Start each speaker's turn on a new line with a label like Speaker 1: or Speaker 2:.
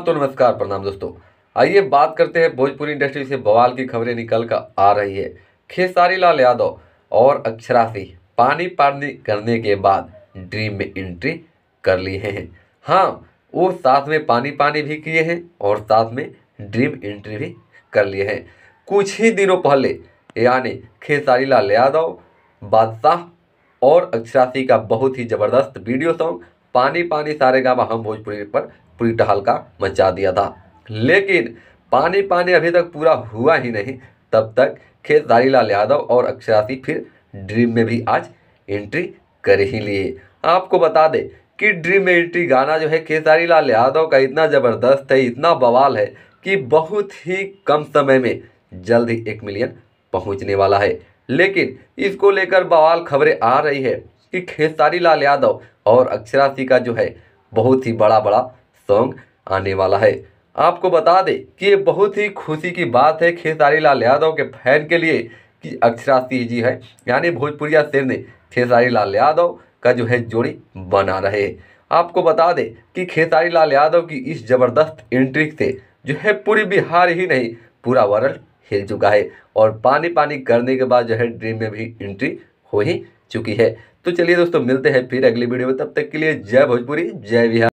Speaker 1: तो नमस्कार प्रणाम दोस्तों आइए बात करते हैं भोजपुरी इंडस्ट्री से बवाल की खबरें निकल कर आ रही है खेसारी लाल यादव और अक्षरा सिंह पानी पानी करने के बाद ड्रीम में एंट्री कर लिए हैं हाँ वो साथ में पानी पानी भी किए हैं और साथ में ड्रीम एंट्री भी कर लिए हैं कुछ ही दिनों पहले यानी खेसारी लाल यादव बादशाह और अक्षरासी का बहुत ही ज़बरदस्त वीडियो सॉन्ग पानी पानी सारे गामा हम भोजपुरी पर पूरी का मचा दिया था लेकिन पानी पानी अभी तक पूरा हुआ ही नहीं तब तक खेसारी लाल यादव और अक्षरासी फिर ड्रीम में भी आज एंट्री कर ही लिए आपको बता दें कि ड्रीम में एंट्री गाना जो है खेसारी लाल यादव का इतना ज़बरदस्त है इतना बवाल है कि बहुत ही कम समय में जल्द ही एक मिलियन पहुंचने वाला है लेकिन इसको लेकर बवाल खबरें आ रही है कि खेसारी लाल यादव और अक्षरा सिंह का जो है बहुत ही बड़ा बड़ा सॉन्ग आने वाला है आपको बता दें कि ये बहुत ही खुशी की बात है खेसारी लाल यादव के फैन के लिए कि अक्षरा सिंह जी है यानी भोजपुरिया शेर ने खेसारी लाल यादव का जो है जोड़ी बना रहे आपको बता दें कि खेसारी लाल यादव की इस ज़बरदस्त एंट्री से जो है पूरी बिहार ही नहीं पूरा वर्ल्ड हिल चुका है और पानी पानी करने के बाद जो है ड्रीम में भी एंट्री हो ही चुकी है तो चलिए दोस्तों मिलते हैं फिर अगली वीडियो में तब तक के लिए जय भोजपुरी जय बिहार